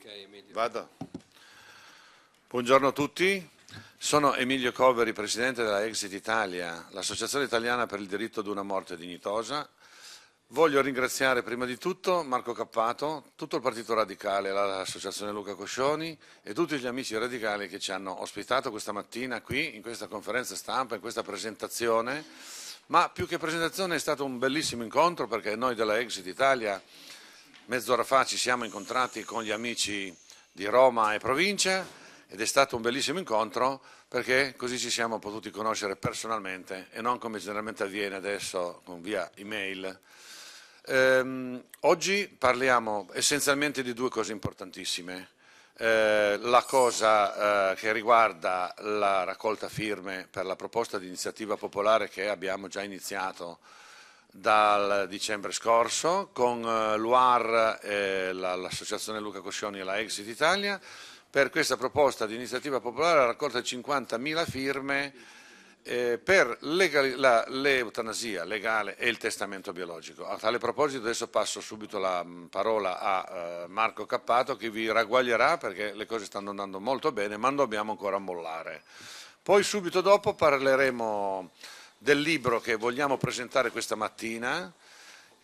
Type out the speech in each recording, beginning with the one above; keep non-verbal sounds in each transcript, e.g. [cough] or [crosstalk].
Okay, Vado. Buongiorno a tutti. Sono Emilio Coveri, presidente della Exit Italia, l'associazione italiana per il diritto ad una morte dignitosa. Voglio ringraziare prima di tutto Marco Cappato, tutto il Partito Radicale, l'associazione Luca Coscioni e tutti gli amici radicali che ci hanno ospitato questa mattina qui in questa conferenza stampa, in questa presentazione. Ma più che presentazione è stato un bellissimo incontro perché noi della Exit Italia mezz'ora fa ci siamo incontrati con gli amici di Roma e provincia ed è stato un bellissimo incontro perché così ci siamo potuti conoscere personalmente e non come generalmente avviene adesso con via email. Ehm, oggi parliamo essenzialmente di due cose importantissime. Eh, la cosa eh, che riguarda la raccolta firme per la proposta di iniziativa popolare che abbiamo già iniziato dal dicembre scorso con l'UAR, eh, l'associazione Luca Coscioni e la Exit Italia per questa proposta di iniziativa popolare raccolta di 50.000 firme eh, per l'eutanasia legale e il testamento biologico. A tale proposito adesso passo subito la mm, parola a eh, Marco Cappato che vi ragguaglierà perché le cose stanno andando molto bene ma non dobbiamo ancora mollare. Poi subito dopo parleremo del libro che vogliamo presentare questa mattina.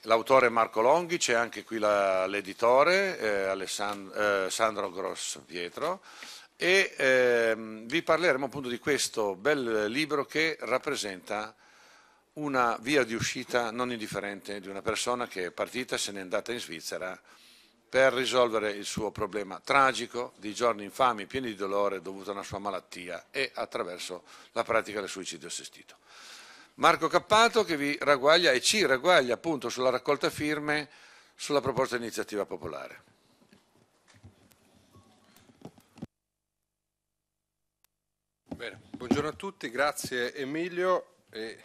L'autore è Marco Longhi, c'è anche qui l'editore eh, Alessand- eh, Sandro Gross Pietro e ehm, vi parleremo appunto di questo bel libro che rappresenta una via di uscita non indifferente di una persona che è partita, se n'è andata in Svizzera per risolvere il suo problema tragico di giorni infami, pieni di dolore dovuto a una sua malattia e attraverso la pratica del suicidio assistito. Marco Cappato che vi ragguaglia e ci ragguaglia appunto sulla raccolta firme sulla proposta di iniziativa popolare. Bene, buongiorno a tutti, grazie Emilio e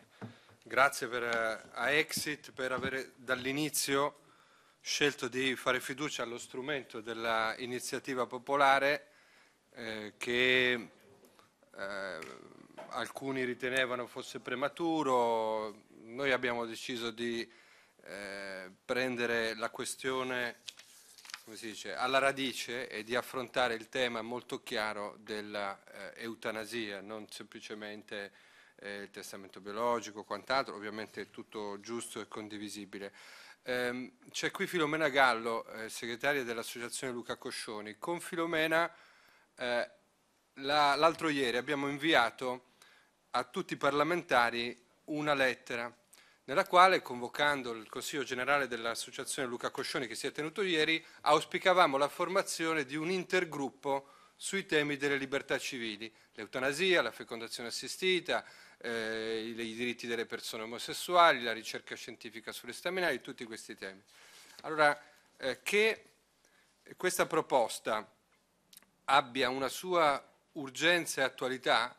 grazie per, a Exit per avere dall'inizio scelto di fare fiducia allo strumento dell'iniziativa popolare eh, che eh, alcuni ritenevano fosse prematuro, noi abbiamo deciso di eh, prendere la questione dice, alla radice e di affrontare il tema molto chiaro dell'eutanasia, eh, non semplicemente eh, il testamento biologico o quant'altro, ovviamente è tutto giusto e condivisibile. Ehm, c'è qui Filomena Gallo, eh, segretaria dell'Associazione Luca Coscioni. Con Filomena eh, l'altro ieri abbiamo inviato a tutti i parlamentari una lettera nella quale, convocando il Consiglio Generale dell'Associazione Luca Coscioni che si è tenuto ieri, auspicavamo la formazione di un intergruppo sui temi delle libertà civili, l'eutanasia, la fecondazione assistita, eh, i, diritti delle persone omosessuali, la ricerca scientifica sulle staminali, tutti questi temi. Allora, eh, che questa proposta abbia una sua urgenza e attualità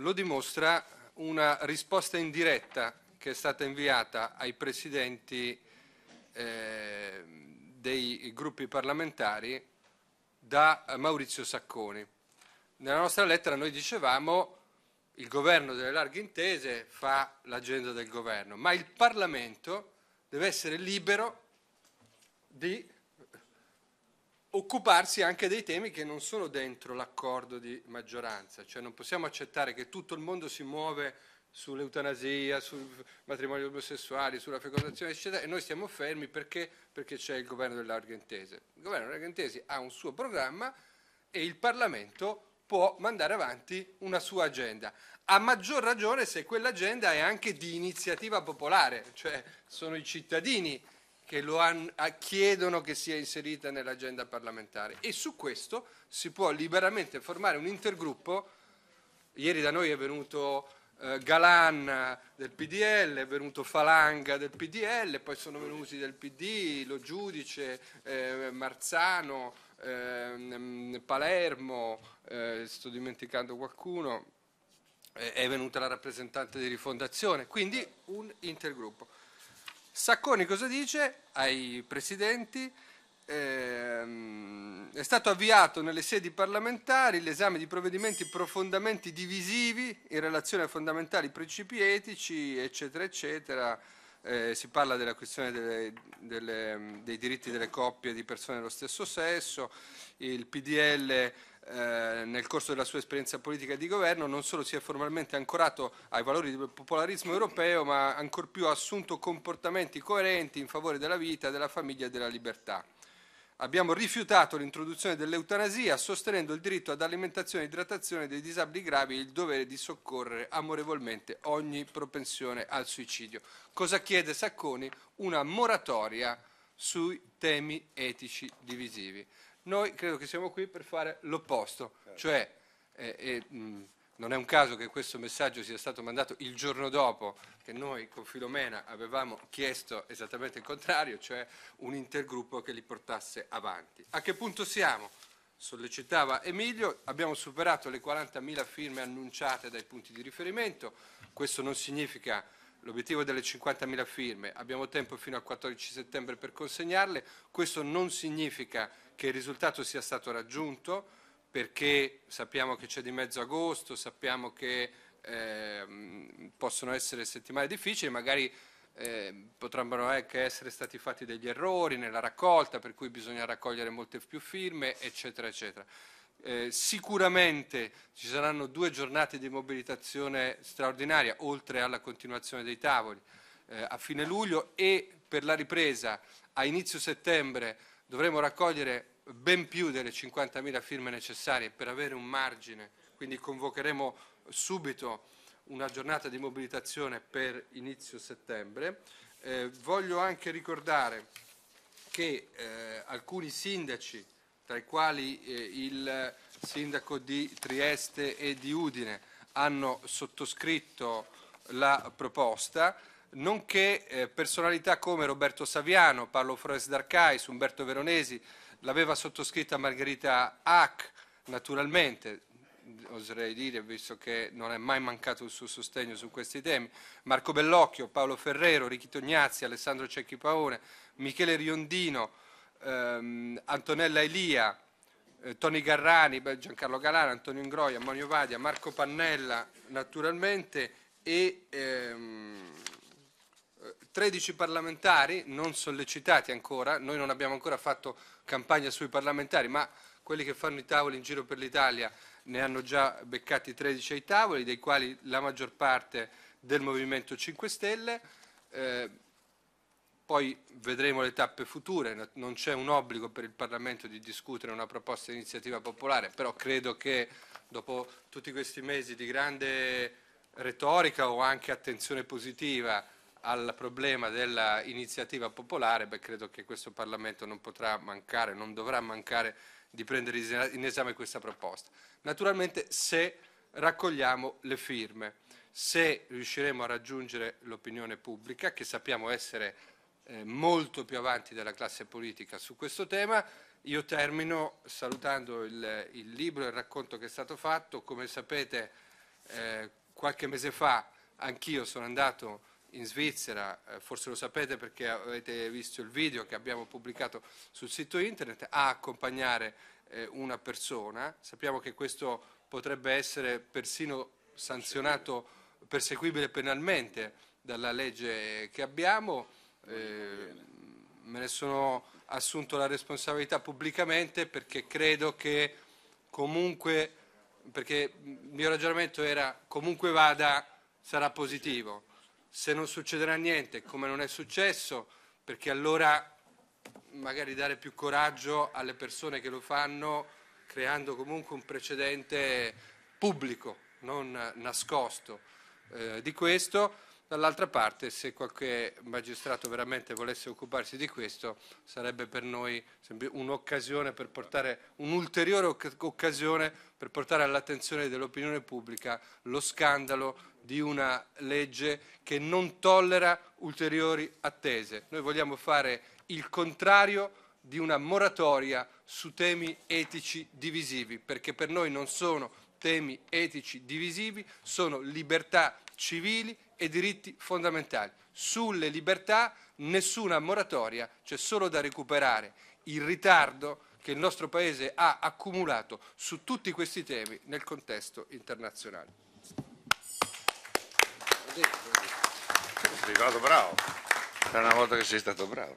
lo dimostra una risposta indiretta che è stata inviata ai presidenti eh, dei gruppi parlamentari da Maurizio Sacconi. Nella nostra lettera noi dicevamo il governo delle larghe intese fa l'agenda del governo, ma il Parlamento deve essere libero di occuparsi anche dei temi che non sono dentro l'accordo di maggioranza, cioè non possiamo accettare che tutto il mondo si muove sull'eutanasia, sul matrimonio omosessuale, sulla fecondazione, eccetera, e noi stiamo fermi perché? Perché c'è il governo dell'Argentese. Il governo dell'Argentese ha un suo programma e il Parlamento può mandare avanti una sua agenda. A maggior ragione se quell'agenda è anche di iniziativa popolare, cioè sono i cittadini che han, chiedono che sia inserita nell'agenda parlamentare e su questo si può liberamente formare un intergruppo. Ieri da noi è venuto eh, Galan del PDL, è venuto Falanga del PDL, poi sono venuti del PD, lo giudice, eh, Marzano, ehm, eh, Palermo, sto dimenticando qualcuno, è venuta la rappresentante di rifondazione, quindi un intergruppo. Sacconi cosa dice ai presidenti? Ehm, è stato avviato nelle sedi parlamentari l'esame di provvedimenti profondamente divisivi in relazione a fondamentali principi etici, eccetera, eccetera. Eh, si parla della questione delle, delle, dei diritti delle coppie di persone dello stesso sesso, il PDL eh, nel corso della sua esperienza politica di governo non solo si è formalmente ancorato ai valori del popolarismo europeo, ma ancor più ha assunto comportamenti coerenti in favore della vita, della famiglia e della libertà. Abbiamo rifiutato l'introduzione dell'eutanasia sostenendo il diritto ad alimentazione e idratazione dei disabili gravi e il dovere di soccorrere amorevolmente ogni propensione al suicidio. Cosa chiede Sacconi? Una moratoria sui temi etici divisivi. Noi credo che siamo qui per fare l'opposto, certo. cioè eh, eh, mh, non è un caso che questo messaggio sia stato mandato il giorno dopo che noi con Filomena avevamo chiesto esattamente il contrario, cioè un intergruppo che li portasse avanti. A che punto siamo? Sollecitava Emilio, abbiamo superato le 40.000 firme annunciate dai punti di riferimento, questo non significa l'obiettivo delle 50.000 firme, abbiamo tempo fino al 14 settembre per consegnarle, questo non significa che il risultato sia stato raggiunto perché sappiamo che c'è di mezzo agosto, sappiamo che eh, possono essere settimane difficili, magari eh, potrebbero anche essere stati fatti degli errori nella raccolta, per cui bisogna raccogliere molte più firme, eccetera, eccetera. Eh, sicuramente ci saranno due giornate di mobilitazione straordinaria, oltre alla continuazione dei tavoli, eh, a fine luglio e per la ripresa a inizio settembre dovremo raccogliere ben più delle 50.000 firme necessarie per avere un margine, quindi convocheremo subito una giornata di mobilitazione per inizio settembre. Eh, voglio anche ricordare che eh, alcuni sindaci, tra i quali eh, il sindaco di Trieste e di Udine, hanno sottoscritto la proposta nonché eh, personalità come Roberto Saviano, Paolo Flores d'Arcais, Umberto Veronesi, l'aveva sottoscritta Margherita Hack, naturalmente, oserei dire, visto che non è mai mancato il suo sostegno su questi temi, Marco Bellocchio, Paolo Ferrero, Ricchi Tognazzi, Alessandro Cecchi Paone, Michele Riondino, ehm, Antonella Elia, eh, Toni Garrani, Giancarlo Galana, Antonio Ingroia, Monio Vadia, Marco Pannella, naturalmente, e... Ehm, 13 parlamentari non sollecitati ancora, noi non abbiamo ancora fatto campagna sui parlamentari, ma quelli che fanno i tavoli in giro per l'Italia ne hanno già beccati 13 ai tavoli, dei quali la maggior parte del Movimento 5 Stelle. Eh, poi vedremo le tappe future, non c'è un obbligo per il Parlamento di discutere una proposta di iniziativa popolare, però credo che dopo tutti questi mesi di grande retorica o anche attenzione positiva al problema dell'iniziativa popolare, beh, credo che questo Parlamento non potrà mancare, non dovrà mancare di prendere in esame questa proposta. Naturalmente se raccogliamo le firme, se riusciremo a raggiungere l'opinione pubblica, che sappiamo essere eh, molto più avanti della classe politica su questo tema, io termino salutando il, il libro e il racconto che è stato fatto. Come sapete, eh, qualche mese fa anch'io sono andato in Svizzera, eh, forse lo sapete perché avete visto il video che abbiamo pubblicato sul sito internet, a accompagnare eh, una persona. Sappiamo che questo potrebbe essere persino sanzionato, perseguibile penalmente dalla legge che abbiamo. Eh, me ne sono assunto la responsabilità pubblicamente perché credo che comunque, perché il mio ragionamento era comunque vada sarà positivo se non succederà niente, come non è successo, perché allora magari dare più coraggio alle persone che lo fanno, creando comunque un precedente pubblico, non nascosto eh, di questo. Dall'altra parte, se qualche magistrato veramente volesse occuparsi di questo, sarebbe per noi un'occasione per portare, un'ulteriore occasione per portare all'attenzione dell'opinione pubblica lo scandalo di una legge che non tollera ulteriori attese. Noi vogliamo fare il contrario di una moratoria su temi etici divisivi, perché per noi non sono temi etici divisivi, sono libertà civili e diritti fondamentali. Sulle libertà nessuna moratoria, c'è solo da recuperare il ritardo che il nostro Paese ha accumulato su tutti questi temi nel contesto internazionale. Sì. Ricordo bravo, è una volta che sei stato bravo.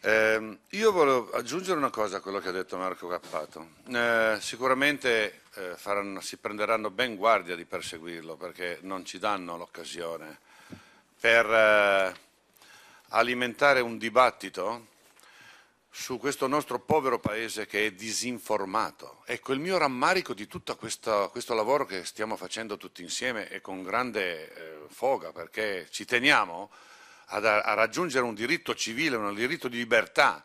Eh, io volevo aggiungere una cosa a quello che ha detto Marco Cappato. Eh, sicuramente eh, faranno, si prenderanno ben guardia di perseguirlo perché non ci danno l'occasione per eh, alimentare un dibattito su questo nostro povero paese che è disinformato. Ecco, il mio rammarico di tutto questo, questo lavoro che stiamo facendo tutti insieme e con grande eh, foga, perché ci teniamo ad, a raggiungere un diritto civile, un diritto di libertà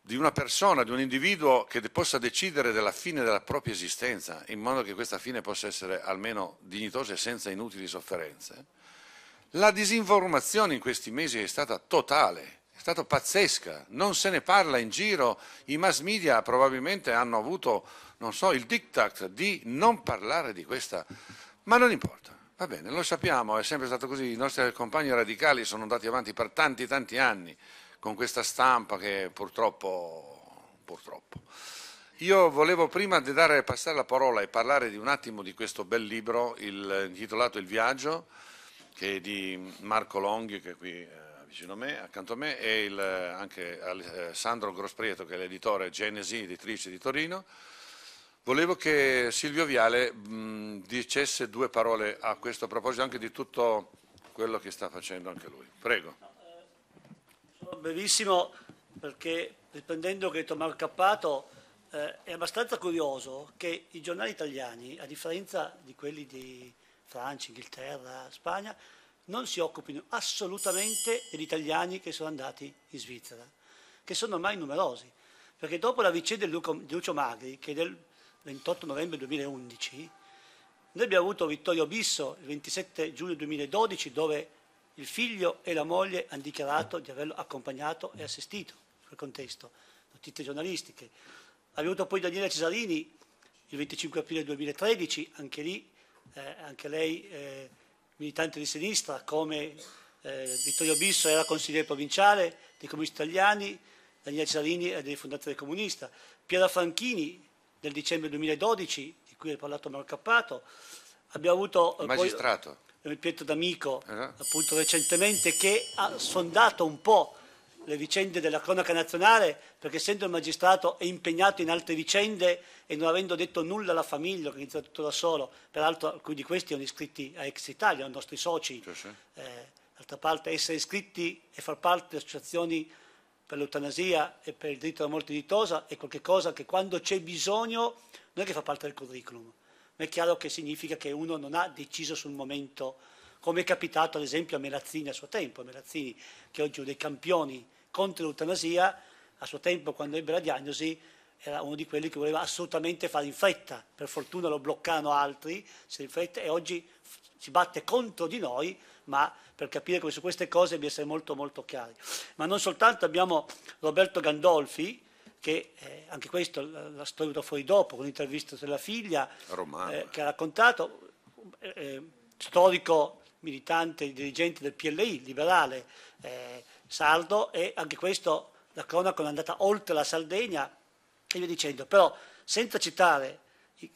di una persona, di un individuo che possa decidere della fine della propria esistenza, in modo che questa fine possa essere almeno dignitosa e senza inutili sofferenze. La disinformazione in questi mesi è stata totale è stata pazzesca, non se ne parla in giro, i mass media probabilmente hanno avuto, non so, il diktat di non parlare di questa, ma non importa. Va bene, lo sappiamo, è sempre stato così, i nostri compagni radicali sono andati avanti per tanti, tanti anni con questa stampa che purtroppo, purtroppo. Io volevo prima di dare, passare la parola e parlare di un attimo di questo bel libro il, intitolato Il viaggio, che è di Marco Longhi, che qui eh, vicino a me, accanto a me, e il, eh, anche Alessandro eh, Grosprieto, che è l'editore Genesi, editrice di Torino. Volevo che Silvio Viale mh, dicesse due parole a questo proposito, anche di tutto quello che sta facendo anche lui. Prego. Eh, brevissimo, perché riprendendo che Tommaso Cappato eh, è abbastanza curioso che i giornali italiani, a differenza di quelli di Francia, Inghilterra, Spagna, non si occupino assolutamente degli italiani che sono andati in Svizzera, che sono ormai numerosi. Perché dopo la vicenda di Lucio Magri, che è del 28 novembre 2011, noi abbiamo avuto Vittorio Bisso il 27 giugno 2012, dove il figlio e la moglie hanno dichiarato di averlo accompagnato e assistito in quel contesto, notizie giornalistiche. Abbiamo avuto poi Daniele Cesarini il 25 aprile 2013, anche lì, eh, anche lei... Eh, militanti di sinistra come eh, Vittorio Bisso era consigliere provinciale dei comunisti italiani, Daniele Cesarini era dei fondatori del comunista, Piera Franchini nel dicembre 2012, di cui ha parlato Marco Cappato, abbiamo avuto eh, Il magistrato. Poi, Pietro D'Amico, uh eh. -huh. appunto recentemente, che ha sfondato un po' le vicende della cronaca nazionale, perché essendo il magistrato è impegnato in altre vicende e non avendo detto nulla alla famiglia, organizzato tutto da solo, peraltro alcuni di questi sono iscritti a Ex Italia, i nostri soci. Sì, sì. Eh, d'altra parte essere iscritti e far parte di associazioni per l'eutanasia e per il diritto alla morte dignitosa è qualcosa che quando c'è bisogno non è che fa parte del curriculum, ma è chiaro che significa che uno non ha deciso sul momento come è capitato ad esempio a Melazzini a suo tempo, Melazzini che oggi è uno dei campioni contro l'eutanasia, a suo tempo quando ebbe la diagnosi, era uno di quelli che voleva assolutamente fare in fretta, per fortuna lo bloccano altri, se in fretta, e oggi si batte contro di noi, ma per capire come su queste cose bisogna essere molto molto chiari. Ma non soltanto abbiamo Roberto Gandolfi, che eh, anche questo la, l'ha storico fuori dopo, con l'intervista della figlia, eh, che ha raccontato, eh, storico militante, dirigente del PLI, liberale, eh, saldo e anche questo la cronaca è andata oltre la Sardegna e via dicendo. Però senza citare i,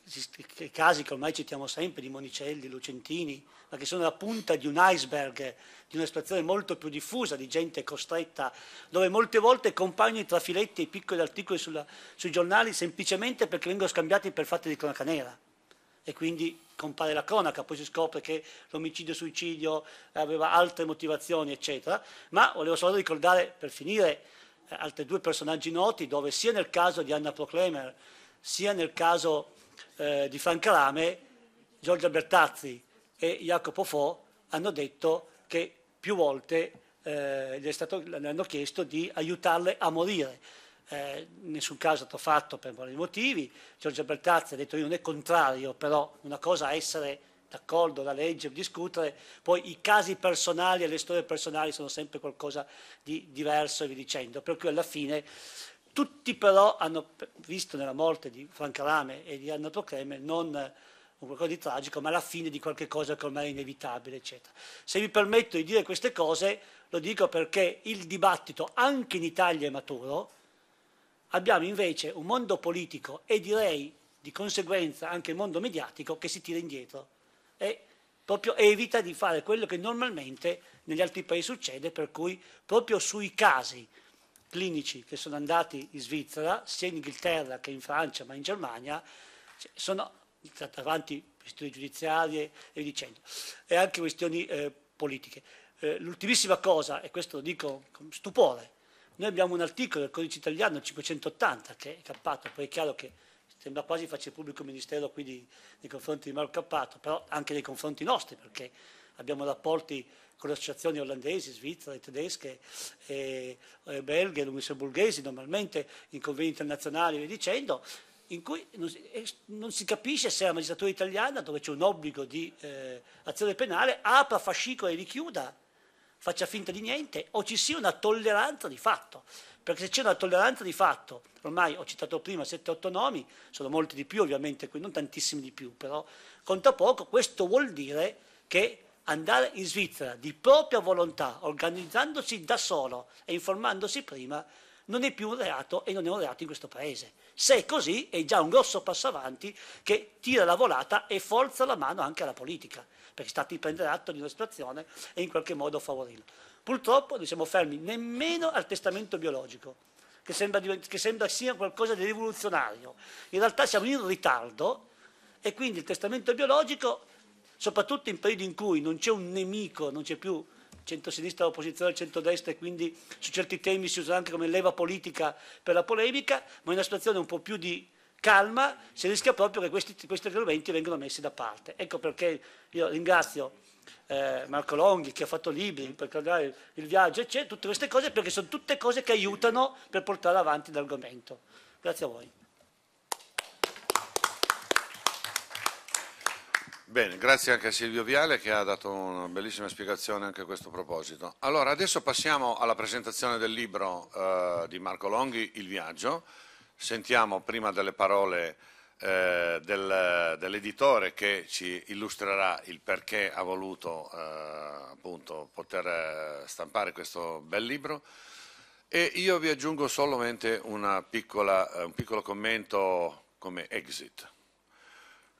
i, casi che ormai citiamo sempre di Monicelli, Lucentini, ma che sono la punta di un iceberg, di una situazione molto più diffusa, di gente costretta, dove molte volte compaiono i trafiletti e i piccoli articoli sulla, sui giornali semplicemente perché vengono scambiati per fatti di cronaca nera e quindi compare la cronaca, poi si scopre che l'omicidio-suicidio aveva altre motivazioni, eccetera. Ma volevo solo ricordare, per finire, eh, altri due personaggi noti, dove sia nel caso di Anna Proclemer, sia nel caso eh, di Franca Rame, Giorgia Bertazzi e Jacopo Fo hanno detto che più volte eh, le, stato, le hanno chiesto di aiutarle a morire eh, nessun caso è stato fatto per vari motivi, Giorgio Bertazzi ha detto io non è contrario, però una cosa è essere d'accordo, la legge, discutere, poi i casi personali e le storie personali sono sempre qualcosa di diverso e vi dicendo, per cui alla fine tutti però hanno visto nella morte di Franca Rame e di Annato Creme non qualcosa di tragico, ma la fine di qualche cosa che ormai è inevitabile, eccetera. Se mi permetto di dire queste cose, lo dico perché il dibattito anche in Italia è maturo, abbiamo invece un mondo politico e direi di conseguenza anche il mondo mediatico che si tira indietro e proprio evita di fare quello che normalmente negli altri paesi succede, per cui proprio sui casi clinici che sono andati in Svizzera, sia in Inghilterra che in Francia, ma in Germania, sono state avanti questioni giudiziarie e dicendo, e anche questioni eh, politiche. Eh, l'ultimissima cosa, e questo lo dico con stupore, noi abbiamo un articolo del codice italiano 580 che è cappato, poi è chiaro che sembra quasi faccia il pubblico ministero qui di, nei confronti di Marco Cappato, però anche nei confronti nostri perché abbiamo rapporti con le associazioni olandesi, svizzere, tedesche, e, e belghe, lussemburghesi, normalmente in convegni internazionali e dicendo, in cui non si, eh, non si, capisce se la magistratura italiana, dove c'è un obbligo di eh, azione penale, apra fascicoli e li chiuda faccia finta di niente o ci sia una tolleranza di fatto. Perché se c'è una tolleranza di fatto, ormai ho citato prima 7-8 nomi, sono molti di più ovviamente, qui non tantissimi di più, però conta poco, questo vuol dire che andare in Svizzera di propria volontà, organizzandosi da solo e informandosi prima, non è più un reato e non è un reato in questo Paese. Se è così è già un grosso passo avanti che tira la volata e forza la mano anche alla politica, perché sta di prendere atto di una situazione e in qualche modo favorirla. Purtroppo noi siamo fermi nemmeno al testamento biologico. Che sembra, che sembra, sia qualcosa di rivoluzionario. In realtà siamo in ritardo e quindi il testamento biologico, soprattutto in periodi in cui non c'è un nemico, non c'è più centrosinistra opposizione al centrodestra e quindi su certi temi si usa anche come leva politica per la polemica, ma in una situazione un po' più di calma si rischia proprio che questi, questi argomenti vengano messi da parte. Ecco perché io ringrazio eh, Marco Longhi che ha fatto libri per creare il viaggio, eccetera, tutte queste cose perché sono tutte cose che aiutano per portare avanti l'argomento. Grazie a voi. Bene, grazie anche a Silvio Viale che ha dato una bellissima spiegazione anche a questo proposito. Allora, adesso passiamo alla presentazione del libro eh, di Marco Longhi, Il viaggio. Sentiamo prima delle parole eh, del, dell'editore che ci illustrerà il perché ha voluto eh, appunto, poter eh, stampare questo bel libro. E io vi aggiungo solamente piccola, eh, un piccolo commento come exit.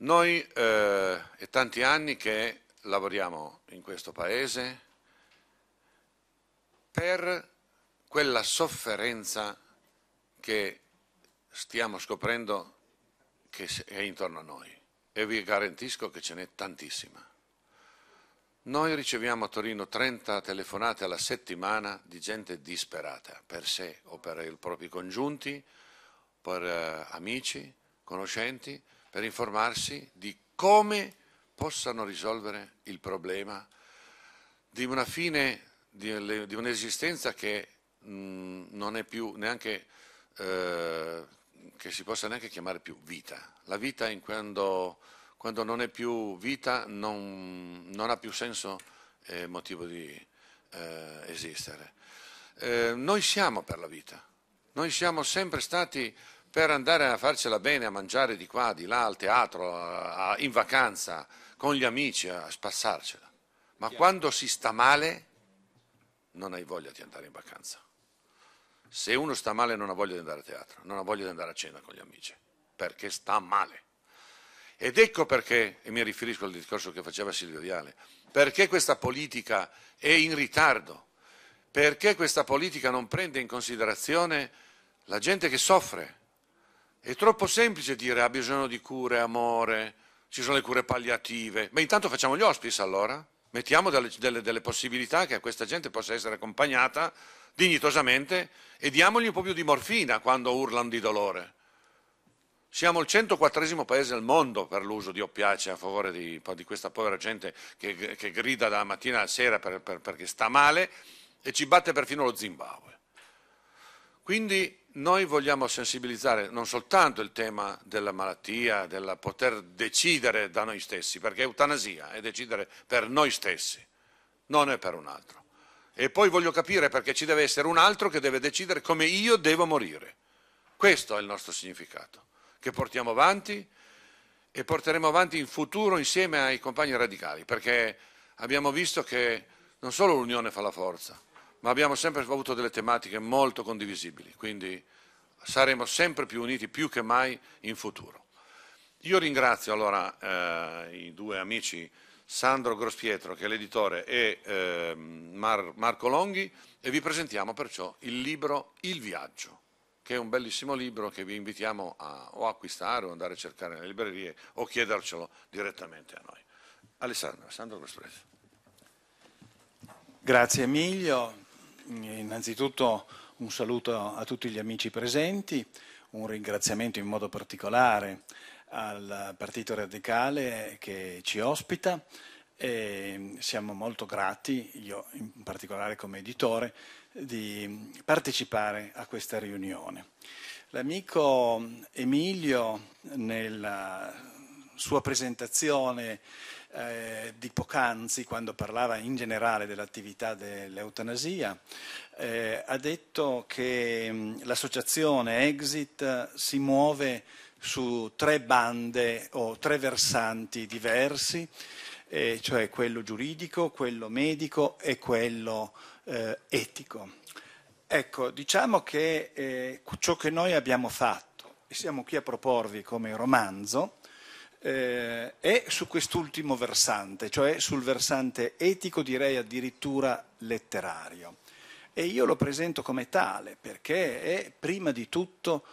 Noi eh, è tanti anni che lavoriamo in questo Paese per quella sofferenza che stiamo scoprendo che è intorno a noi e vi garantisco che ce n'è tantissima. Noi riceviamo a Torino 30 telefonate alla settimana di gente disperata per sé o per i propri congiunti, per eh, amici, conoscenti, per informarsi di come possano risolvere il problema di una fine, di, di un'esistenza che mh, non è più neanche, eh, che si possa neanche chiamare più vita. La vita quando, quando, non è più vita non, non ha più senso e eh, motivo di eh, esistere. Eh, noi siamo per la vita, noi siamo sempre stati per andare a farcela bene, a mangiare di qua, di là, al teatro, a, a, in vacanza, con gli amici, a spassarcela. Ma quando si sta male, non hai voglia di andare in vacanza. Se uno sta male non ha voglia di andare a teatro, non ha voglia di andare a cena con gli amici, perché sta male. Ed ecco perché, e mi riferisco al discorso che faceva Silvio Viale, perché questa politica è in ritardo, perché questa politica non prende in considerazione la gente che soffre, è troppo semplice dire ha bisogno di cure, amore, ci sono le cure palliative. Ma intanto facciamo gli hospice allora. Mettiamo delle, delle, delle possibilità che questa gente possa essere accompagnata dignitosamente e diamogli un po' più di morfina quando urlano di dolore. Siamo il 104 paese al mondo per l'uso di oppiace a favore di, di questa povera gente che, che, grida dalla mattina alla sera per, per, perché sta male e ci batte perfino lo Zimbabwe. Quindi noi vogliamo sensibilizzare non soltanto il tema della malattia, del poter decidere da noi stessi, perché eutanasia è decidere per noi stessi, non è per un altro. E poi voglio capire perché ci deve essere un altro che deve decidere come io devo morire. Questo è il nostro significato, che portiamo avanti e porteremo avanti in futuro insieme ai compagni radicali, perché abbiamo visto che non solo l'unione fa la forza, ma abbiamo sempre avuto delle tematiche molto condivisibili, quindi saremo sempre più uniti più che mai in futuro. Io ringrazio allora eh, i due amici Sandro Grospietro, che è l'editore, e eh, Mar Marco Longhi, e vi presentiamo perciò il libro Il viaggio, che è un bellissimo libro che vi invitiamo a o acquistare o andare a cercare nelle librerie o chiedercelo direttamente a noi. Alessandro, Sandro Grospietro. Grazie Emilio, Innanzitutto un saluto a tutti gli amici presenti, un ringraziamento in modo particolare al Partito Radicale che ci ospita e siamo molto grati, io in particolare come editore, di partecipare a questa riunione. L'amico Emilio nella sua presentazione eh, di poc'anzi, quando parlava in generale dell'attività dell'eutanasia, eh, ha detto che mm, l'associazione Exit si muove su tre bande o tre versanti diversi, eh, cioè quello giuridico, quello medico e quello eh, etico. Ecco, diciamo che eh, ciò che noi abbiamo fatto, e siamo qui a proporvi come romanzo, eh, è su quest'ultimo versante, cioè sul versante etico, direi addirittura letterario. E io lo presento come tale perché è prima di tutto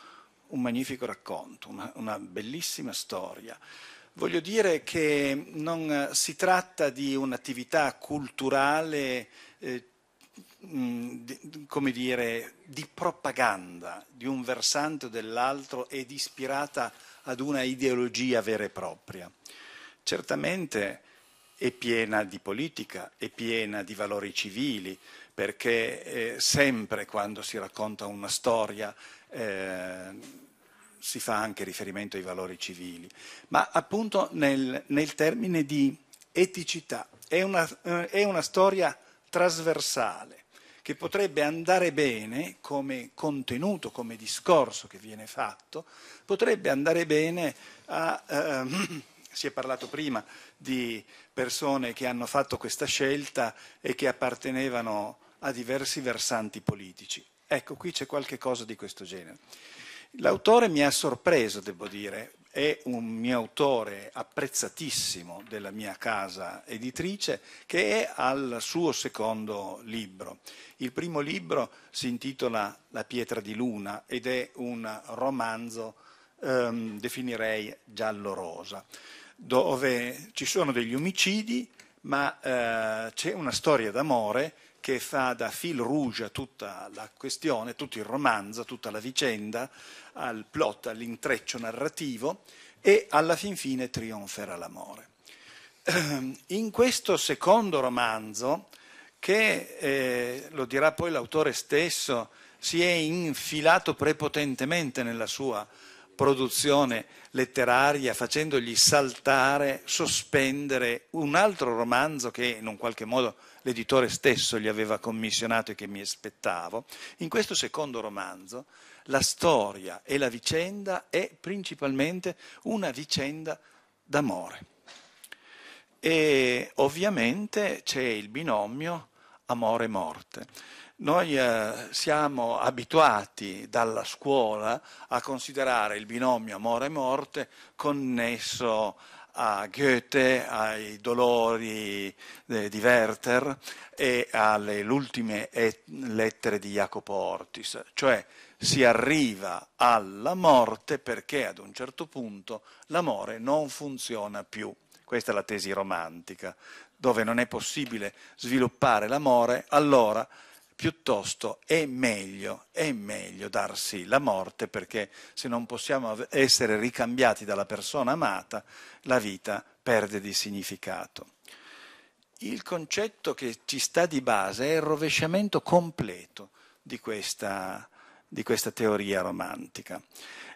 un magnifico racconto, una, una bellissima storia. Voglio dire che non si tratta di un'attività culturale, eh, di, come dire, di propaganda di un versante o dell'altro ed ispirata ad una ideologia vera e propria. Certamente è piena di politica, è piena di valori civili, perché eh, sempre quando si racconta una storia eh, si fa anche riferimento ai valori civili, ma appunto nel, nel termine di eticità. È una, eh, è una storia trasversale che potrebbe andare bene come contenuto, come discorso che viene fatto, potrebbe andare bene a... Ehm, [clears throat] si è parlato prima di persone che hanno fatto questa scelta e che appartenevano a diversi versanti politici. Ecco, qui c'è qualche cosa di questo genere. L'autore mi ha sorpreso, devo dire, è un mio autore apprezzatissimo della mia casa editrice che è al suo secondo libro. Il primo libro si intitola La pietra di luna ed è un romanzo, ehm, definirei giallo-rosa, dove ci sono degli omicidi ma eh, c'è una storia d'amore che fa da fil rouge a tutta la questione, tutto il romanzo, tutta la vicenda, al plot, all'intreccio narrativo e alla fin fine trionferà l'amore. [clears throat] In questo secondo romanzo, che eh, lo dirà poi l'autore stesso, si è infilato prepotentemente nella sua produzione letteraria, facendogli saltare, sospendere un altro romanzo che in un qualche modo l'editore stesso gli aveva commissionato e che mi aspettavo, in questo secondo romanzo la storia e la vicenda è principalmente una vicenda d'amore. E ovviamente c'è il binomio amore-morte. Noi eh, siamo abituati dalla scuola a considerare il binomio amore-morte connesso a Goethe, ai dolori eh, di Werther e alle ultime lettere di Jacopo Ortis, cioè si arriva alla morte perché ad un certo punto l'amore non funziona più. Questa è la tesi romantica, dove non è possibile sviluppare l'amore, allora piuttosto è meglio, è meglio darsi la morte perché se non possiamo essere ricambiati dalla persona amata, la vita perde di significato. Il concetto che ci sta di base è il rovesciamento completo di questa, di questa teoria romantica.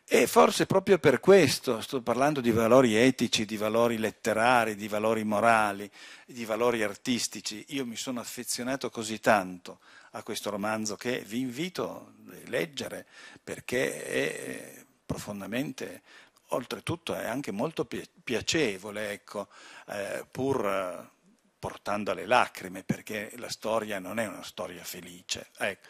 E forse proprio per questo sto parlando di valori etici, di valori letterari, di valori morali, di valori artistici. Io mi sono affezionato così tanto a questo romanzo che vi invito a leggere perché è eh, profondamente, oltretutto è anche molto piacevole, ecco, eh, pur eh, portando alle lacrime perché la storia non è una storia felice. Ecco.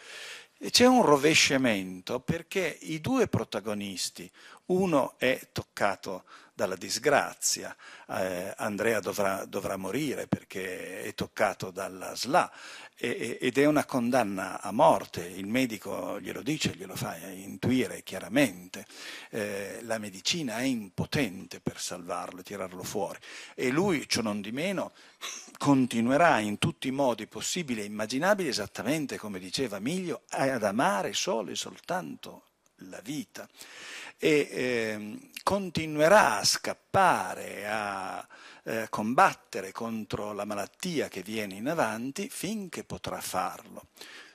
C'è un rovesciamento perché i due protagonisti, uno è toccato dalla disgrazia, eh, Andrea dovrà, dovrà, morire perché è toccato dalla SLA, ed è una condanna a morte, il medico glielo dice, glielo fa intuire chiaramente, eh, la medicina è impotente per salvarlo e tirarlo fuori e lui, ciò non di meno, continuerà in tutti i modi possibili e immaginabili, esattamente come diceva Miglio, ad amare solo e soltanto la vita e eh, continuerà a scappare, a eh, combattere contro la malattia che viene in avanti finché potrà farlo.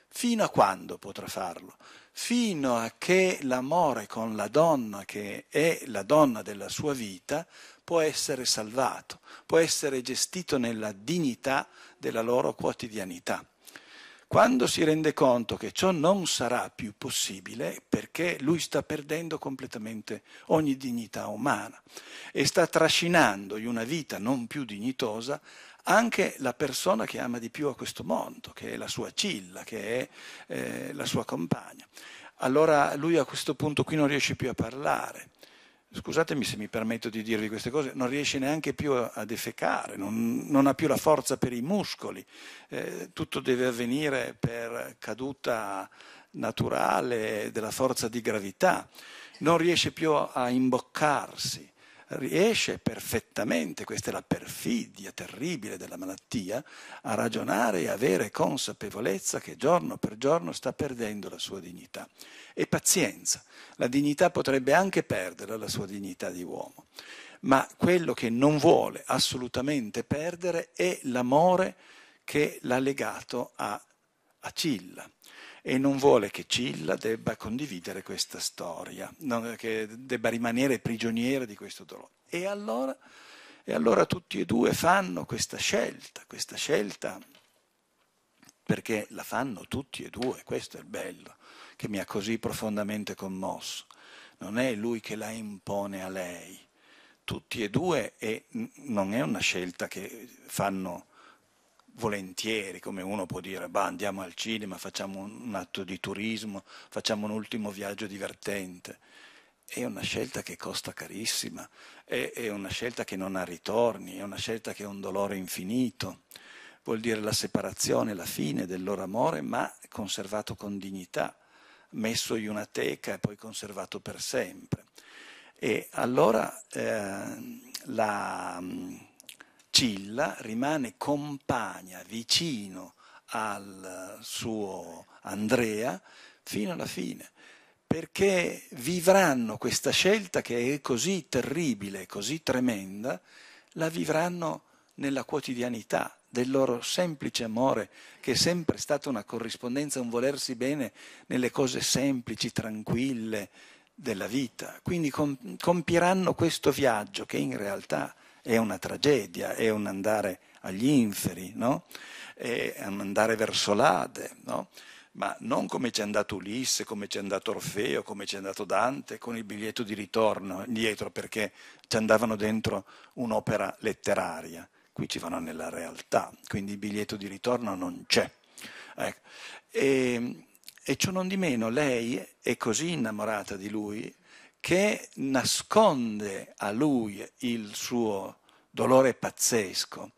Fino a quando potrà farlo? Fino a che l'amore con la donna che è la donna della sua vita può essere salvato, può essere gestito nella dignità della loro quotidianità. Quando si rende conto che ciò non sarà più possibile perché lui sta perdendo completamente ogni dignità umana e sta trascinando in una vita non più dignitosa anche la persona che ama di più a questo mondo, che è la sua Cilla, che è eh, la sua compagna. Allora lui a questo punto qui non riesce più a parlare scusatemi se mi permetto di dirvi queste cose, non riesce neanche più a defecare, non, non ha più la forza per i muscoli, eh, tutto deve avvenire per caduta naturale della forza di gravità, non riesce più a imboccarsi, riesce perfettamente, questa è la perfidia terribile della malattia, a ragionare e avere consapevolezza che giorno per giorno sta perdendo la sua dignità e pazienza. La dignità potrebbe anche perdere la sua dignità di uomo, ma quello che non vuole assolutamente perdere è l'amore che l'ha legato a Cilla e non vuole che Cilla debba condividere questa storia, che debba rimanere prigioniera di questo dolore. E allora, e allora tutti e due fanno questa scelta, questa scelta perché la fanno tutti e due, questo è il bello che mi ha così profondamente commosso. Non è lui che la impone a lei, tutti e due, e non è una scelta che fanno volentieri, come uno può dire, bah, andiamo al cinema, facciamo un atto di turismo, facciamo un ultimo viaggio divertente. È una scelta che costa carissima, è, è una scelta che non ha ritorni, è una scelta che è un dolore infinito vuol dire la separazione, la fine del loro amore, ma conservato con dignità messo in una teca e poi conservato per sempre. E allora eh, la mm, Cilla rimane compagna vicino al suo Andrea fino alla fine, perché vivranno questa scelta che è così terribile, così tremenda, la vivranno nella quotidianità, del loro semplice amore, che è sempre stata una corrispondenza, un volersi bene nelle cose semplici, tranquille della vita. Quindi compiranno questo viaggio che in realtà è una tragedia, è un andare agli inferi, no? è un andare verso l'Ade, no? ma non come ci è andato Ulisse, come ci è andato Orfeo, come ci è andato Dante, con il biglietto di ritorno indietro perché ci andavano dentro un'opera letteraria qui ci vanno nella realtà, quindi il biglietto di ritorno non c'è. Ecco. E, e ciò non di meno lei è così innamorata di lui che nasconde a lui il suo dolore pazzesco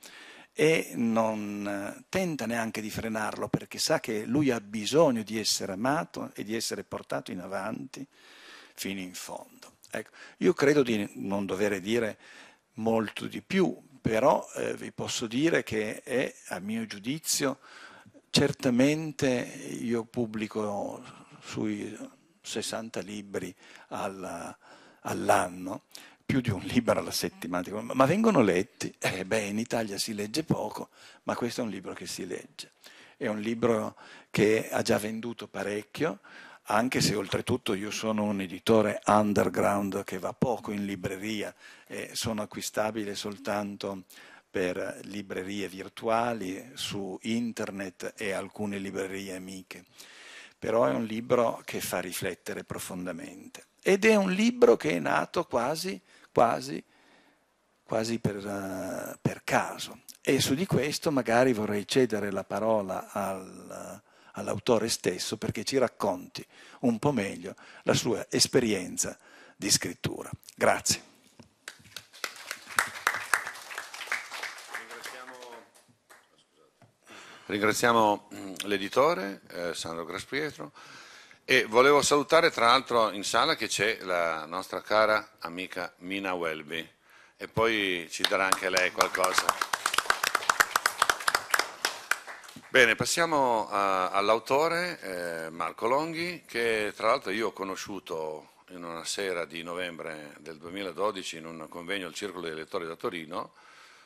e non tenta neanche di frenarlo perché sa che lui ha bisogno di essere amato e di essere portato in avanti fino in fondo. Ecco, io credo di non dover dire molto di più però eh, vi posso dire che è, a mio giudizio, certamente io pubblico sui 60 libri alla, all'anno, più di un libro alla settimana, ma vengono letti? Eh, beh, in Italia si legge poco, ma questo è un libro che si legge. È un libro che ha già venduto parecchio, anche se oltretutto io sono un editore underground che va poco in libreria e sono acquistabile soltanto per librerie virtuali su internet e alcune librerie amiche. Però è un libro che fa riflettere profondamente ed è un libro che è nato quasi, quasi, quasi per, eh, per caso. E su di questo magari vorrei cedere la parola al all'autore stesso perché ci racconti un po' meglio la sua esperienza di scrittura. Grazie. Ringraziamo mm, l'editore eh, Sandro Graspietro e volevo salutare tra l'altro in sala che c'è la nostra cara amica Mina Welby e poi ci darà anche lei qualcosa. Bene, passiamo a, eh, all'autore eh, Marco Longhi, che tra l'altro io ho conosciuto in una sera di novembre del 2012 in un convegno al Circolo dei Lettori da Torino,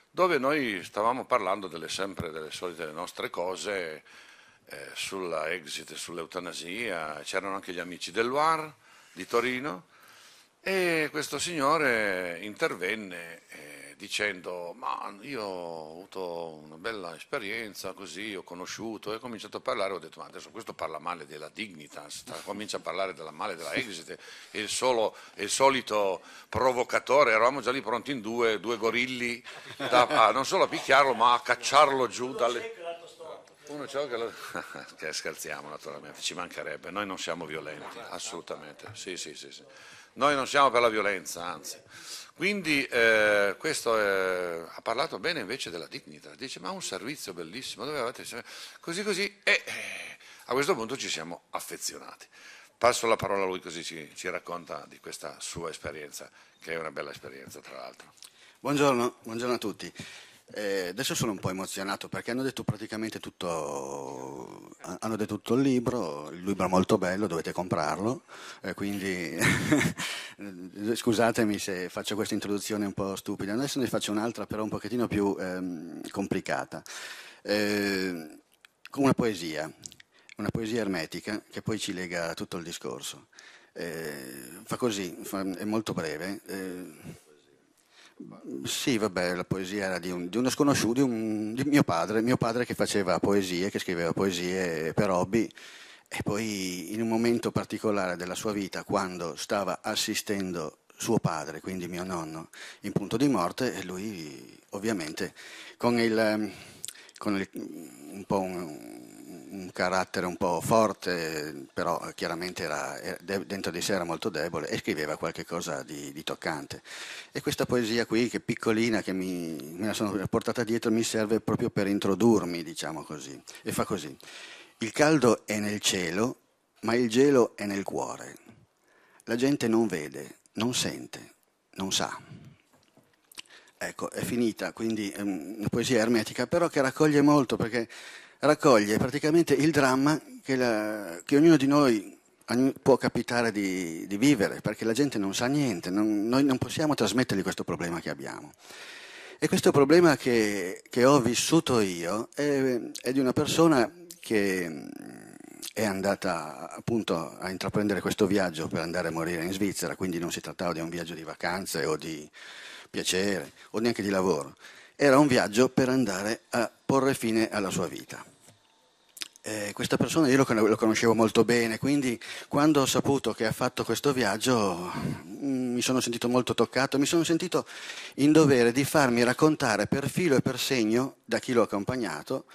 dove noi stavamo parlando delle, sempre delle solite nostre cose eh, sulla exit, sull'eutanasia, c'erano anche gli amici del Loir di Torino e questo signore intervenne. Eh, dicendo ma io ho avuto una bella esperienza così, ho conosciuto e ho cominciato a parlare, ho detto ma adesso questo parla male della Dignitas, [laughs] comincia a parlare della male della Exit, e il, solo, il solito provocatore, eravamo già lì pronti in due, due gorilli, da, a, non solo a picchiarlo ma a cacciarlo giù dalle... Uno ciò che lo... [laughs] scherziamo naturalmente, ci mancherebbe, noi non siamo violenti, assolutamente, sì, sì, sì, sì. Noi non siamo per la violenza, anzi. Quindi eh, questo eh, ha parlato bene invece della dignità, dice ma un servizio bellissimo, dove avete... Così così e eh, a questo punto ci siamo affezionati. Passo la parola a lui così ci, ci racconta di questa sua esperienza, che è una bella esperienza tra l'altro. Buongiorno, buongiorno a tutti. Eh, adesso sono un po' emozionato perché hanno detto praticamente tutto, hanno detto tutto il libro, il libro è molto bello, dovete comprarlo, eh, quindi [laughs] scusatemi se faccio questa introduzione un po' stupida, adesso ne faccio un'altra però un pochettino più ehm, complicata, eh, una poesia, una poesia ermetica che poi ci lega a tutto il discorso. Eh, fa così, fa, è molto breve. Eh, sì, vabbè, la poesia era di, un, di uno sconosciuto, di, un, di, mio padre, mio padre che faceva poesie, che scriveva poesie per hobby e poi in un momento particolare della sua vita, quando stava assistendo suo padre, quindi mio nonno, in punto di morte, e lui ovviamente con, il, con il, un po' un, un carattere un po' forte, però chiaramente era, dentro di sé era molto debole e scriveva qualcosa di, di, toccante. E questa poesia qui, che piccolina, che mi, me la sono portata dietro, mi serve proprio per introdurmi, diciamo così. E fa così. Il caldo è nel cielo, ma il gelo è nel cuore. La gente non vede, non sente, non sa. Ecco, è finita, quindi è ehm, una poesia ermetica, però che raccoglie molto perché raccoglie praticamente il dramma che, la, che ognuno di noi può capitare di, di, vivere, perché la gente non sa niente, non, noi non possiamo trasmettergli questo problema che abbiamo. E questo problema che, che ho vissuto io è, è, di una persona che è andata appunto a intraprendere questo viaggio per andare a morire in Svizzera, quindi non si trattava di un viaggio di vacanze o di piacere o neanche di lavoro, era un viaggio per andare a porre fine alla sua vita. Eh, questa persona io lo, conoscevo molto bene, quindi quando ho saputo che ha fatto questo viaggio mm, mi sono sentito molto toccato, mi sono sentito in dovere di farmi raccontare per filo e per segno da chi l'ho accompagnato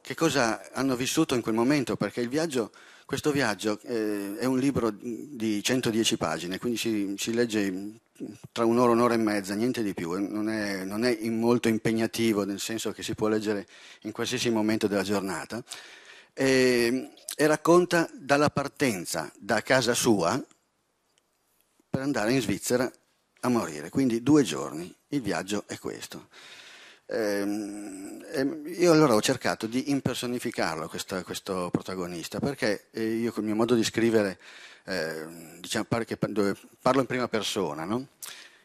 che cosa hanno vissuto in quel momento, perché il viaggio questo viaggio eh, è un libro di 110 pagine, quindi si, si legge tra un'ora, un'ora e mezza, niente di più, eh. non è, non è molto impegnativo, nel senso che si può leggere in qualsiasi momento della giornata, e, ehm, e racconta dalla partenza da casa sua per andare in Svizzera a morire, quindi due giorni, il viaggio è questo. Eh, io allora ho cercato di impersonificarlo, questo, questo protagonista, perché eh, io con il mio modo di scrivere eh, diciamo, parlo in prima persona, no?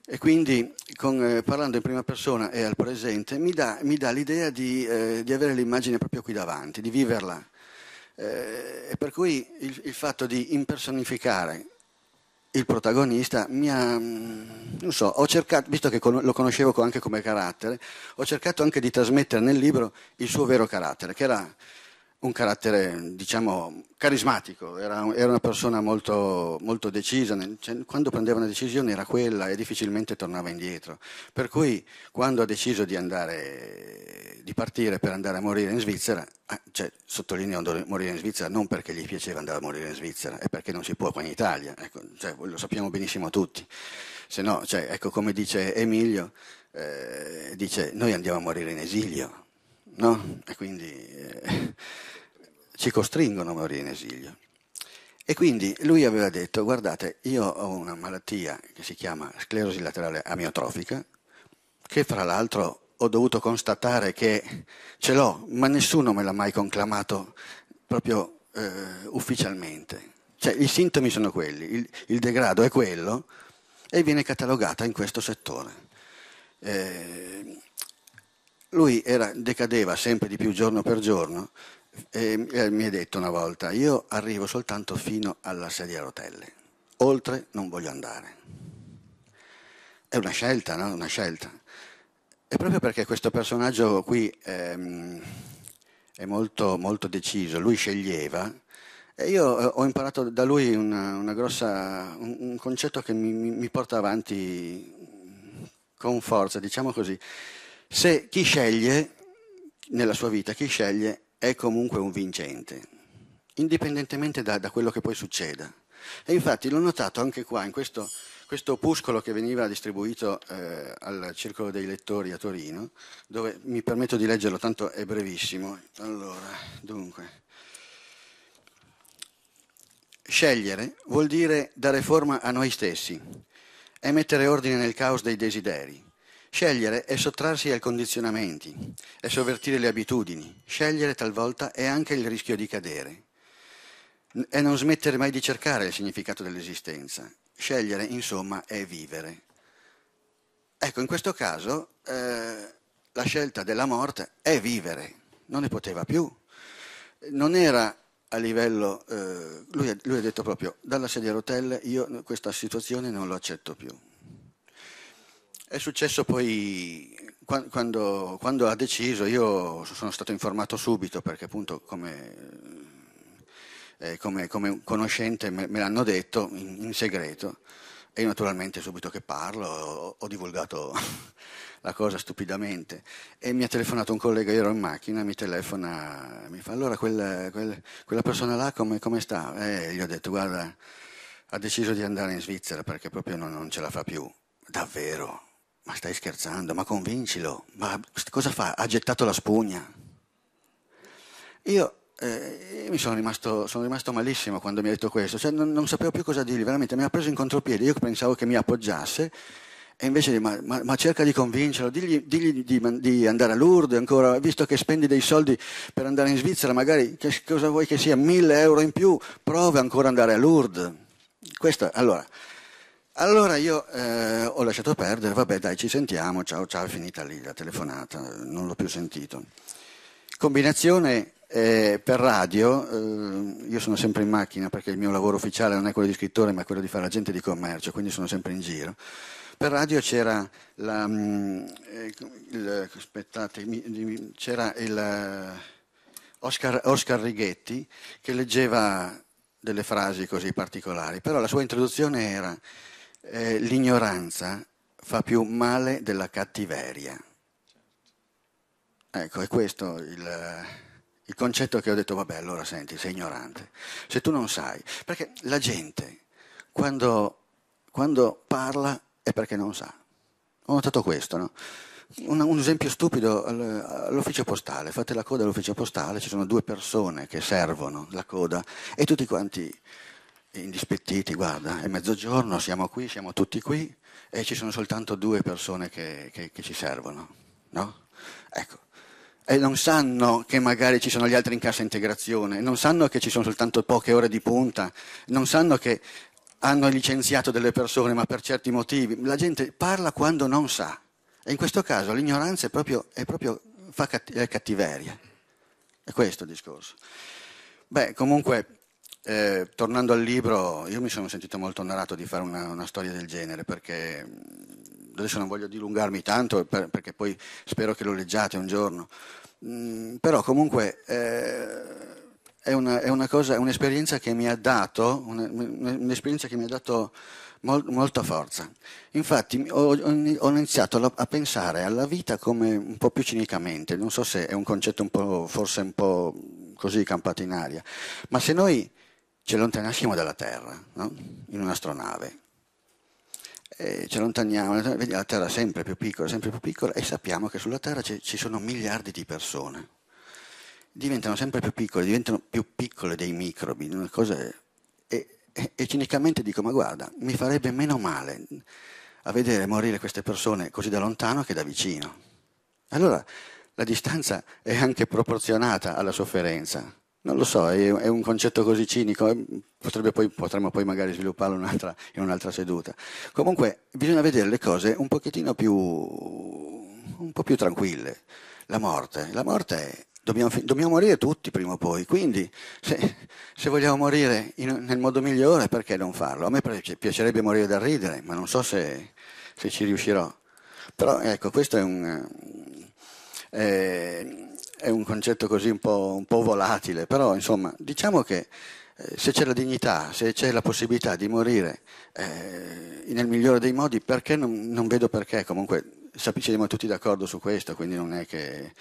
E quindi con, eh, parlando in prima persona e al presente mi dà, mi dà l'idea di, eh, di, avere l'immagine proprio qui davanti, di viverla. Eh, e per cui il, il, fatto di impersonificare il protagonista mi ha, mm, non so, ho cercato, visto che lo conoscevo anche come carattere, ho cercato anche di trasmettere nel libro il suo vero carattere, che era un carattere, diciamo, carismatico, era, era una persona molto, molto decisa, cioè, quando prendeva una decisione era quella e difficilmente tornava indietro. Per cui quando ha deciso di, andare, di partire per andare a morire in Svizzera, ah, cioè, sottolineo morire in Svizzera non perché gli piaceva andare a morire in Svizzera, è perché non si può qua in Italia, ecco, cioè, lo sappiamo benissimo tutti. Se no, cioè, ecco, come dice Emilio, eh, dice noi andiamo a morire in esilio no? E quindi eh, ci costringono a morire in esilio. E quindi lui aveva detto, guardate, io ho una malattia che si chiama sclerosi laterale amiotrofica, che fra l'altro ho dovuto constatare che ce l'ho, ma nessuno me l'ha mai conclamato proprio eh, ufficialmente. Cioè i sintomi sono quelli, il, il, degrado è quello e viene catalogata in questo settore. Eh, lui era, decadeva sempre di più giorno per giorno e, mi ha detto una volta, io arrivo soltanto fino alla sedia a rotelle, oltre non voglio andare. È una scelta, no? Una scelta. E proprio perché questo personaggio qui ehm, è molto, molto deciso, lui sceglieva, e io eh, ho imparato da lui una, una grossa, un, un, concetto che mi, mi porta avanti con forza, diciamo così se chi sceglie nella sua vita, chi sceglie è comunque un vincente, indipendentemente da, da quello che poi succeda. E infatti l'ho notato anche qua, in questo, questo opuscolo che veniva distribuito eh, al Circolo dei Lettori a Torino, dove mi permetto di leggerlo, tanto è brevissimo. Allora, dunque. Scegliere vuol dire dare forma a noi stessi, è mettere ordine nel caos dei desideri Scegliere è sottrarsi ai condizionamenti, è sovvertire le abitudini. Scegliere talvolta è anche il rischio di cadere. È non smettere mai di cercare il significato dell'esistenza. Scegliere, insomma, è vivere. Ecco, in questo caso eh, la scelta della morte è vivere, non ne poteva più. Non era a livello, eh, lui, lui ha detto proprio, dalla sedia a rotelle io questa situazione non lo accetto più. È successo poi quando, quando, ha deciso, io sono stato informato subito perché appunto come, eh, come, come conoscente me, me, l'hanno detto in, in, segreto e naturalmente subito che parlo ho, ho divulgato [laughs] la cosa stupidamente e mi ha telefonato un collega, io ero in macchina, mi telefona, e mi fa allora quel, quel, quella persona là come, come sta? E eh, gli ho detto guarda ha deciso di andare in Svizzera perché proprio non, non ce la fa più, davvero ma stai scherzando, ma convincilo, ma cosa fa? Ha gettato la spugna. Io eh, mi sono rimasto, sono rimasto, malissimo quando mi ha detto questo, cioè non, non, sapevo più cosa dirgli, veramente mi ha preso in contropiede, io pensavo che mi appoggiasse e invece ma, ma, ma cerca di convincerlo, digli, digli di, di, andare a Lourdes ancora, visto che spendi dei soldi per andare in Svizzera, magari che, cosa vuoi che sia, mille euro in più, prova ancora ad andare a Lourdes. Questo, allora, allora io eh, ho lasciato perdere, vabbè dai ci sentiamo, ciao ciao, è finita lì la telefonata, non l'ho più sentito. Combinazione eh, per radio, eh, io sono sempre in macchina perché il mio lavoro ufficiale non è quello di scrittore ma è quello di fare agente di commercio, quindi sono sempre in giro. Per radio c'era, la, mm, eh, il, aspettate, c'era il eh, Oscar, Oscar Righetti che leggeva delle frasi così particolari, però la sua introduzione era eh, l'ignoranza fa più male della cattiveria. Ecco, è questo il, il concetto che ho detto, vabbè, allora senti, sei ignorante. Se tu non sai, perché la gente quando, quando parla è perché non sa. Ho notato questo, no? Un, un, esempio stupido all'ufficio postale, fate la coda all'ufficio postale, ci sono due persone che servono la coda e tutti quanti indispettiti, guarda, è mezzogiorno, siamo qui, siamo tutti qui e ci sono soltanto due persone che, che, che ci servono, no? Ecco. E non sanno che magari ci sono gli altri in cassa integrazione, non sanno che ci sono soltanto poche ore di punta, non sanno che hanno licenziato delle persone ma per certi motivi. La gente parla quando non sa e in questo caso l'ignoranza è proprio, è proprio fa cattiveria. È questo il discorso. Beh, comunque eh, tornando al libro, io mi sono sentito molto onorato di fare una, una storia del genere perché adesso non voglio dilungarmi tanto per, perché poi spero che lo leggiate un giorno, mm, però comunque eh, è, una, è, una cosa, è, un'esperienza che mi ha dato, una, un'esperienza che mi ha dato mol, molta forza. Infatti ho, ho iniziato a, pensare alla vita come un po' più cinicamente, non so se è un concetto un po', forse un po' così campato in aria, ma se noi ci allontanassimo dalla Terra, no? in un'astronave. E ci allontaniamo, vedi la Terra è sempre più piccola, sempre più piccola e sappiamo che sulla Terra ci sono miliardi di persone. Diventano sempre più piccole, diventano più piccole dei microbi, e, e, e cinicamente dico, ma guarda, mi farebbe meno male a vedere morire queste persone così da lontano che da vicino. Allora la distanza è anche proporzionata alla sofferenza. Non lo so, è, un concetto così cinico, eh, poi, potremmo poi magari svilupparlo in un'altra, in un'altra seduta. Comunque bisogna vedere le cose un pochettino più, un po' più tranquille. La morte, la morte è, dobbiamo, dobbiamo, morire tutti prima o poi, quindi se, se vogliamo morire in, nel modo migliore perché non farlo? A me piacerebbe morire da ridere, ma non so se, se ci riuscirò. Però ecco, questo è un... Eh, è un concetto così un po', un po volatile, però insomma diciamo che eh, se c'è la dignità, se c'è la possibilità di morire eh, nel migliore dei modi, perché non, non vedo perché comunque siamo tutti d'accordo su questo, quindi non è che...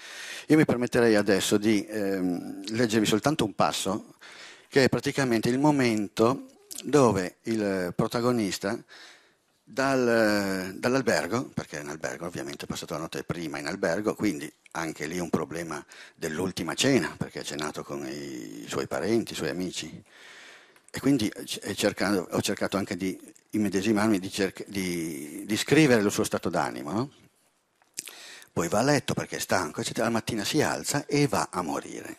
Io mi permetterei adesso di ehm, leggervi soltanto un passo, che è praticamente il momento dove il protagonista dal, dall'albergo, perché è un albergo, ovviamente ho passato la notte prima in albergo, quindi anche lì un problema dell'ultima cena, perché ha cenato con i suoi parenti, i suoi amici. E quindi cercando, ho cercato anche di immedesimarmi, di, cerca, di, di scrivere il suo stato d'animo. No? Poi va a letto perché è stanco, eccetera. La mattina si alza e va a morire.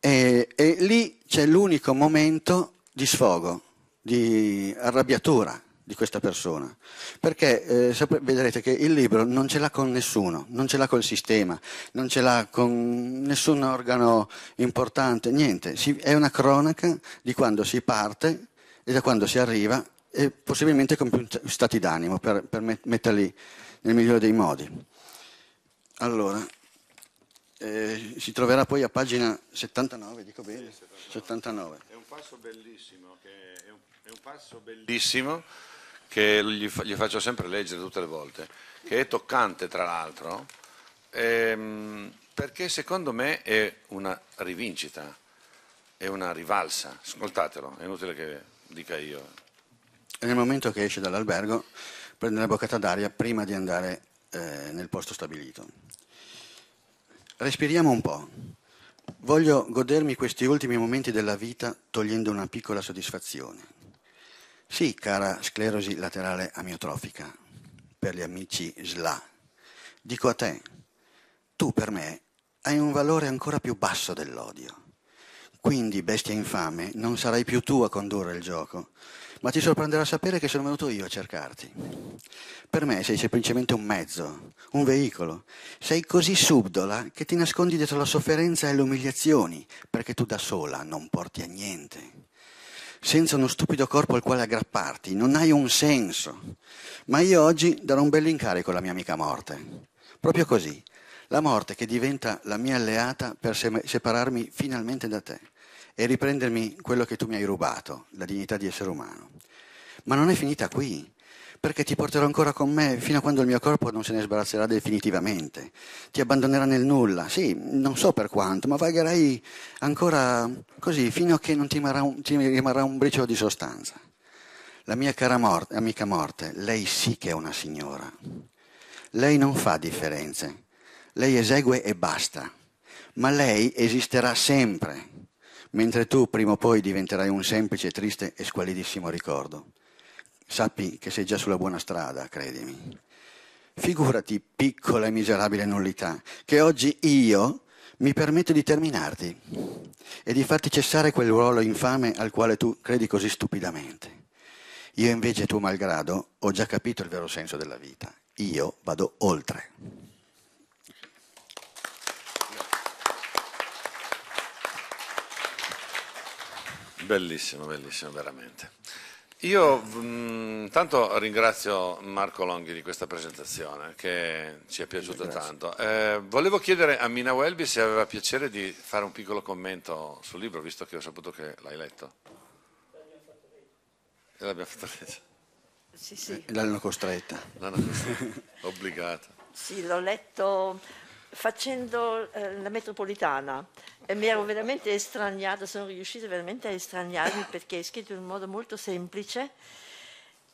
E, e lì c'è l'unico momento di sfogo, di arrabbiatura, di questa persona. Perché eh, vedrete che il libro non ce l'ha con nessuno, non ce l'ha col sistema, non ce l'ha con nessun organo importante, niente. Si, è una cronaca di quando si parte e da quando si arriva e possibilmente con più stati d'animo per, per metterli nel migliore dei modi. Allora, eh, si troverà poi a pagina 79, dico bene? Sì, 79. 79. È un passo bellissimo, che, è un, è un passo bellissimo che gli, gli, faccio sempre leggere tutte le volte, che è toccante tra l'altro, ehm, perché secondo me è una rivincita, è una rivalsa. Ascoltatelo, è inutile che dica io. E nel momento che esce dall'albergo prende una boccata d'aria prima di andare eh, nel posto stabilito. Respiriamo un po'. Voglio godermi questi ultimi momenti della vita togliendo una piccola soddisfazione. Sì, cara sclerosi laterale amiotrofica, per gli amici SLA, dico a te, tu per me hai un valore ancora più basso dell'odio. Quindi, bestia infame, non sarai più tu a condurre il gioco, ma ti sorprenderà sapere che sono venuto io a cercarti. Per me sei semplicemente un mezzo, un veicolo. Sei così subdola che ti nascondi dietro la sofferenza e le umiliazioni, perché tu da sola non porti a niente. Senza uno stupido corpo al quale aggrapparti, non hai un senso. Ma io oggi darò un bell'incarico alla mia amica morte. Proprio così, la morte che diventa la mia alleata per separarmi finalmente da te e riprendermi quello che tu mi hai rubato, la dignità di essere umano. Ma non è finita qui, perché ti porterò ancora con me fino a quando il mio corpo non se ne sbarazzerà definitivamente. Ti abbandonerà nel nulla, sì, non so per quanto, ma vagherai ancora così fino a che non ti rimarrà un, ti rimarrà un briciolo di sostanza. La mia cara morte, amica morte, lei sì che è una signora. Lei non fa differenze, lei esegue e basta, ma lei esisterà sempre mentre tu prima o poi diventerai un semplice, triste e squalidissimo ricordo. Sappi che sei già sulla buona strada, credimi. Figurati, piccola e miserabile nullità, che oggi io mi permetto di terminarti e di farti cessare quel ruolo infame al quale tu credi così stupidamente. Io invece, tuo malgrado, ho già capito il vero senso della vita. Io vado oltre. Bellissimo, bellissimo, veramente. Io intanto mm, ringrazio Marco Longhi di questa presentazione che ci è piaciuta Grazie. tanto. Eh, volevo chiedere a Mina Welby se aveva piacere di fare un piccolo commento sul libro, visto che ho saputo che l'hai letto. E l'abbiamo fatto leggere. Sì, sì. Eh, l'hanno costretta. L'hanno costretta, [laughs] obbligata. Sì, l'ho letto facendo eh, la metropolitana e mi ero veramente estraniata, sono riuscita veramente a estraniarmi perché è scritto in un modo molto semplice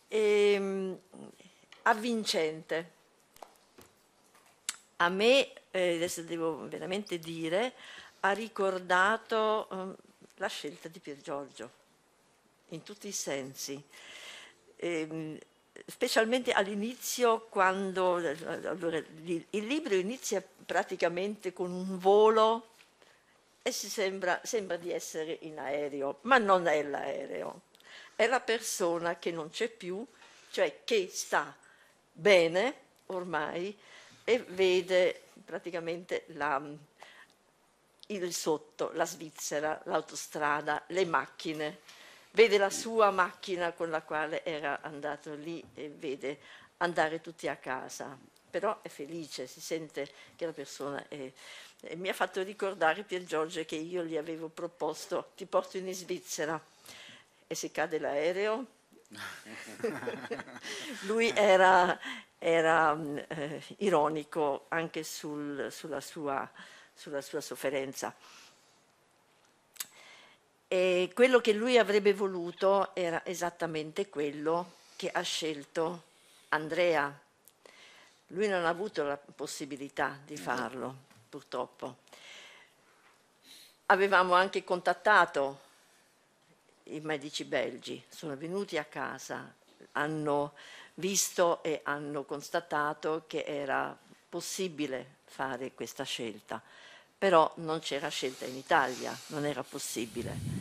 e ehm, mh, avvincente. A me, eh, adesso devo veramente dire, ha ricordato eh, la scelta di Pier Giorgio, in tutti i sensi. E, ehm, mh, specialmente all'inizio quando allora, il libro inizia praticamente con un volo e si sembra, sembra di essere in aereo, ma non è l'aereo, è la persona che non c'è più, cioè che sta bene ormai e vede praticamente la, il sotto, la Svizzera, l'autostrada, le macchine vede la sua macchina con la quale era andato lì e vede andare tutti a casa. Però è felice, si sente che la persona è... E mi ha fatto ricordare Pier Giorgio che io gli avevo proposto ti porto in Svizzera e se cade l'aereo [laughs] lui era, era eh, ironico anche sul, sulla, sua, sulla sua sofferenza. E quello che lui avrebbe voluto era esattamente quello che ha scelto Andrea. Lui non ha avuto la possibilità di mm. farlo, purtroppo. Avevamo anche contattato i medici belgi, sono venuti a casa, hanno visto e hanno constatato che era possibile fare questa scelta, però non c'era scelta in Italia, non era possibile.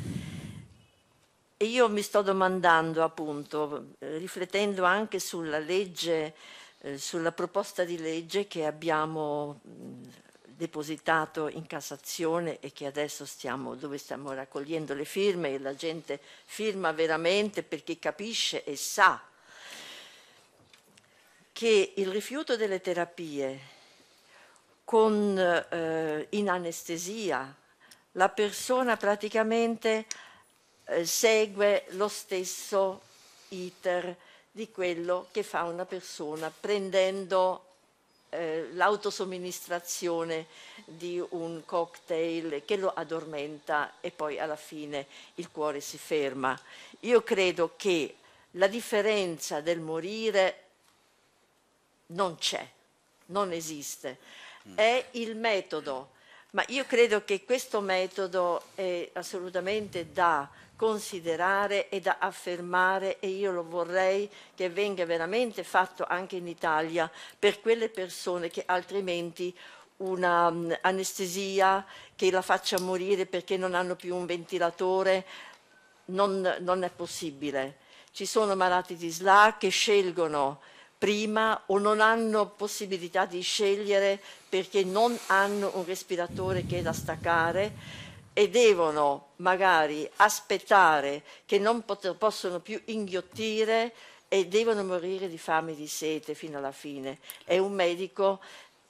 E io mi sto domandando, appunto, riflettendo anche sulla legge, eh, sulla proposta di legge che abbiamo depositato in Cassazione e che adesso stiamo, dove stiamo raccogliendo le firme e la gente firma veramente perché capisce e sa che il rifiuto delle terapie con, eh, in anestesia, la persona praticamente eh, segue lo stesso iter di quello che fa una persona prendendo eh, l'autosomministrazione di un cocktail che lo addormenta e poi alla fine il cuore si ferma. Io credo che la differenza del morire non c'è, non esiste, mm. è il metodo, ma io credo che questo metodo è assolutamente da considerare e da affermare e io lo vorrei che venga veramente fatto anche in Italia per quelle persone che altrimenti una um, anestesia che la faccia morire perché non hanno più un ventilatore non, non è possibile. Ci sono malati di SLA che scelgono prima o non hanno possibilità di scegliere perché non hanno un respiratore che è da staccare e devono magari aspettare che non pot- possono più inghiottire e devono morire di fame e di sete fino alla fine. È un medico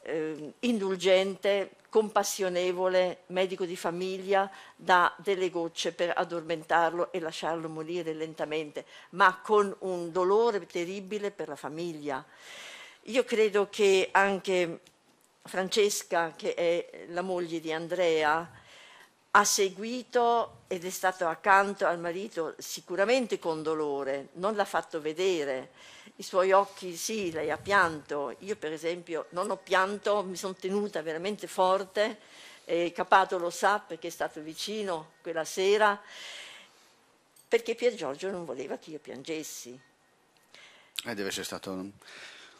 eh, indulgente, compassionevole, medico di famiglia, dà delle gocce per addormentarlo e lasciarlo morire lentamente, ma con un dolore terribile per la famiglia. Io credo che anche Francesca, che è la moglie di Andrea, ha seguito ed è stato accanto al marito sicuramente con dolore, non l'ha fatto vedere. I suoi occhi, sì, lei ha pianto. Io per esempio non ho pianto, mi sono tenuta veramente forte. E Capato lo sa perché è stato vicino quella sera, perché Pier Giorgio non voleva che io piangessi. eh, deve essere stato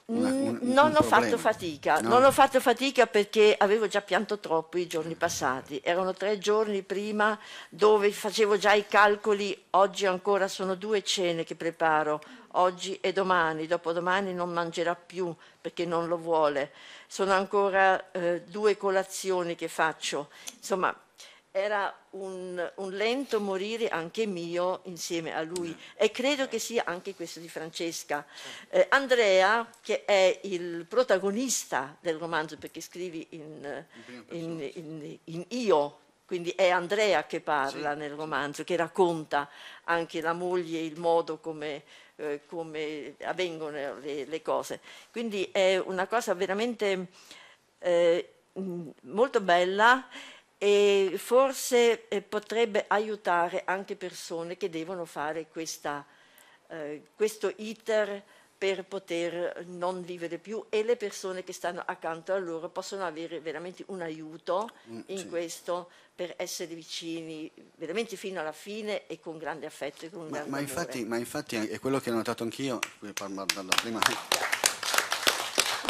una, un, non ho fatto fatica, no. non ho fatto fatica perché avevo già pianto troppo i giorni passati, erano tre giorni prima dove facevo già i calcoli, oggi ancora sono due cene che preparo, oggi e domani, dopodomani non mangerà più perché non lo vuole, sono ancora eh, due colazioni che faccio, insomma era un, un, lento morire anche mio insieme a lui e credo che sia anche questo di Francesca. Certo. Eh, Andrea, che è il protagonista del romanzo perché scrivi in, in, in, in io, quindi è Andrea che parla nel romanzo, che racconta anche la moglie, il modo come, eh, come avvengono le, le, cose. Quindi è una cosa veramente eh, molto bella e forse eh, potrebbe aiutare anche persone che devono fare questa, eh, questo iter per poter non vivere più e le persone che stanno accanto a loro possono avere veramente un aiuto mm, in sì. questo per essere vicini veramente fino alla fine e con grande affetto e con ma, grande ma infatti, ma infatti è quello che ho notato anch'io, eh, parlo dalla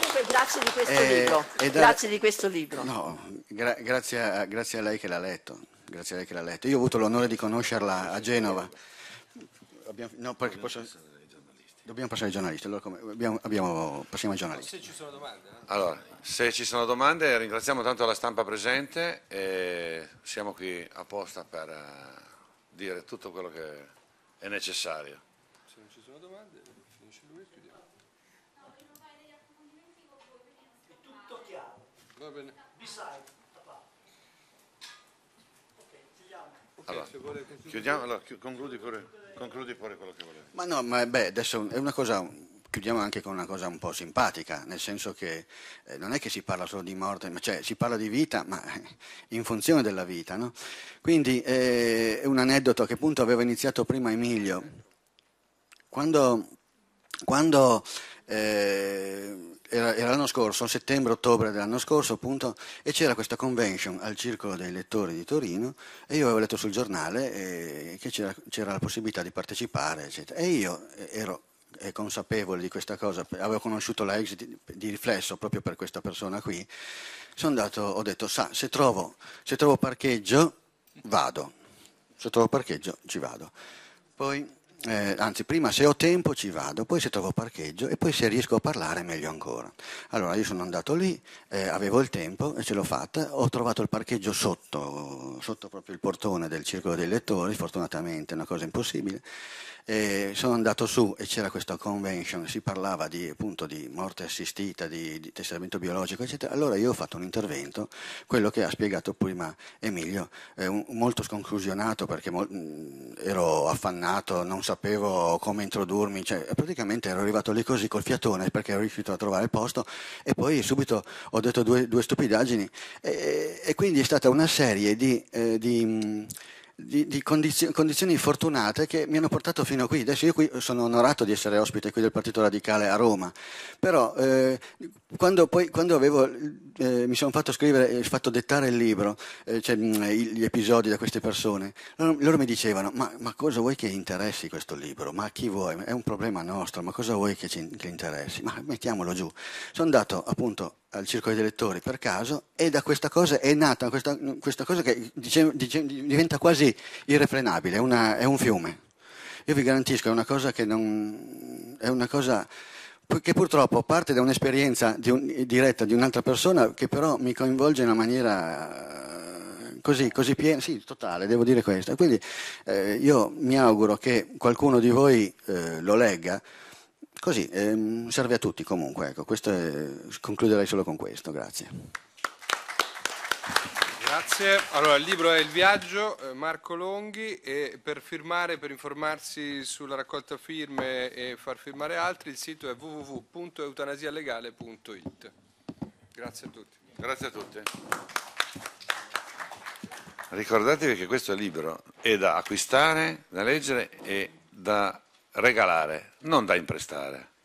comunque grazie di questo eh, libro. Da... Grazie di questo libro. No, gra- grazie, a, grazie, a, lei che l'ha letto. Grazie a lei che l'ha letto. Io ho avuto l'onore di conoscerla a Genova. Abbiamo... no, perché posso... Dobbiamo passare ai giornalisti, allora come, abbiamo, abbiamo, passiamo ai giornalisti. Se ci sono domande. Eh? Allora, se ci sono domande ringraziamo tanto la stampa presente e siamo qui apposta per eh, dire tutto quello che è necessario. Va bene. chiudiamo. Allora, chiudiamo, allora concludi, pure, concludi pure quello che volevi. Ma no, ma beh, adesso è una cosa chiudiamo anche con una cosa un po' simpatica, nel senso che eh, non è che si parla solo di morte, ma cioè si parla di vita, ma [laughs] in funzione della vita. No? Quindi eh, è un aneddoto che appunto aveva iniziato prima Emilio. Quando, quando eh, era, era l'anno scorso, settembre-ottobre dell'anno scorso appunto, e c'era questa convention al Circolo dei Lettori di Torino e io avevo letto sul giornale eh, che c'era, c'era, la possibilità di partecipare, eccetera. E io eh, ero eh, consapevole di questa cosa, avevo conosciuto la exit di, di riflesso proprio per questa persona qui, sono andato, ho detto, sa, se trovo, se trovo parcheggio vado, se trovo parcheggio ci vado. Poi eh, anzi prima se ho tempo ci vado, poi se trovo parcheggio e poi se riesco a parlare meglio ancora. Allora io sono andato lì, eh, avevo il tempo e ce l'ho fatta, ho trovato il parcheggio sotto, sotto proprio il portone del circolo dei lettori, fortunatamente è una cosa impossibile, e sono andato su e c'era questa convention, si parlava di, appunto di morte assistita, di, di testamento biologico, eccetera. Allora io ho fatto un intervento, quello che ha spiegato prima Emilio, eh, un, molto sconclusionato perché mo- mm, ero affannato, non sapevo come introdurmi, cioè, praticamente ero arrivato lì così col fiatone perché ero riuscito a trovare il posto e poi subito ho detto due, due stupidaggini e, e, quindi è stata una serie di... Eh, di mm, di, di condizio, condizioni fortunate che mi hanno portato fino a qui. Adesso io qui sono onorato di essere ospite qui del Partito Radicale a Roma, però eh, quando, poi, quando avevo, eh, mi sono fatto scrivere, eh, fatto dettare il libro, eh, cioè, mh, mm, eh, gli episodi da queste persone, loro, loro mi dicevano ma, ma, cosa vuoi che interessi questo libro? Ma chi vuoi? È un problema nostro, ma cosa vuoi che, ci, che interessi? Ma mettiamolo giù. Sono andato appunto al circolo dei lettori per caso e da questa cosa è nata questa, questa cosa che dice, dice, diventa quasi irrefrenabile, è, una, è, un fiume. Io vi garantisco, è una cosa che non... è una cosa che purtroppo parte da un'esperienza di un, diretta di un'altra persona che però mi coinvolge in una maniera eh, così, così piena, sì, totale, devo dire questo. Quindi eh, io mi auguro che qualcuno di voi eh, lo legga, Così, ehm, serve a tutti comunque. Ecco, è, concluderei solo con questo, grazie. Grazie. Allora, il libro è Il viaggio, eh, Marco Longhi, e per firmare, per informarsi sulla raccolta firme e far firmare altri, il sito è www.eutanasialegale.it. Grazie a tutti. Grazie a tutti. Ricordatevi che questo libro è da acquistare, da leggere e da regalare, non da imprestare.